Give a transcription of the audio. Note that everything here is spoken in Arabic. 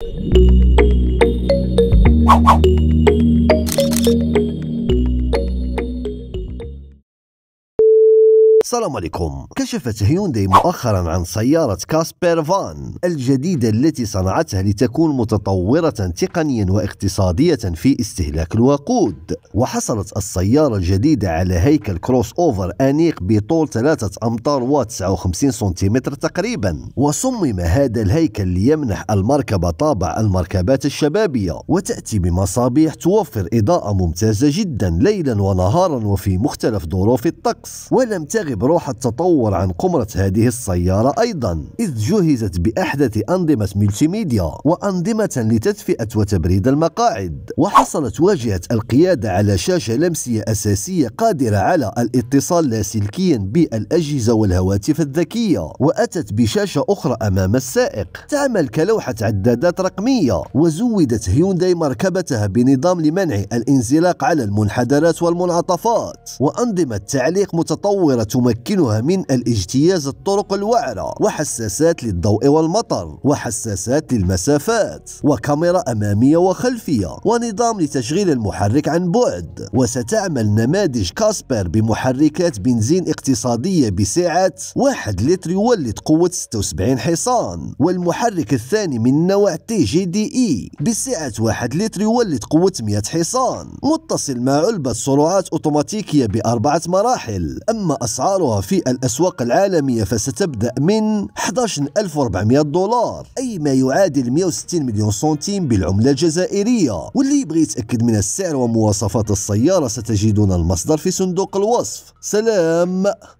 Thank you. السلام عليكم كشفت هيونداي مؤخرا عن سيارة كاسبير فان الجديدة التي صنعتها لتكون متطورة تقنيا واقتصادية في استهلاك الوقود وحصلت السيارة الجديدة على هيكل كروس أوفر أنيق بطول 3 أمتار و59 سنتيمتر تقريبا وصمم هذا الهيكل ليمنح المركبة طابع المركبات الشبابية وتأتي بمصابيح توفر إضاءة ممتازة جدا ليلا ونهارا وفي مختلف ظروف الطقس ولم تغب بروح التطور عن قمرة هذه السيارة أيضا إذ جهزت بأحدث أنظمة ملتيميديا وأنظمة لتدفئة وتبريد المقاعد وحصلت واجهة القيادة على شاشة لمسية أساسية قادرة على الاتصال لاسلكيا بالأجهزة والهواتف الذكية وأتت بشاشة أخرى أمام السائق تعمل كلوحة عدادات رقمية وزودت هيونداي مركبتها بنظام لمنع الانزلاق على المنحدرات والمنعطفات وأنظمة تعليق متطورة تمكنها من الاجتياز الطرق الوعرة وحساسات للضوء والمطر وحساسات للمسافات وكاميرا أمامية وخلفية ونظام لتشغيل المحرك عن بعد وستعمل نماذج كاسبر بمحركات بنزين اقتصادية بسعة 1 لتر يولد قوة 76 حصان والمحرك الثاني من نوع تي جي دي اي بسعة 1 لتر يولد قوة 100 حصان متصل مع علبة سرعات أوتوماتيكية بأربعة مراحل أما أسعار أسعارها في الأسواق العالمية فستبدأ من 11400 دولار أي ما يعادل 160 مليون سنتيم بالعملة الجزائرية واللي يبغي يتأكد من السعر ومواصفات السيارة ستجدون المصدر في صندوق الوصف سلام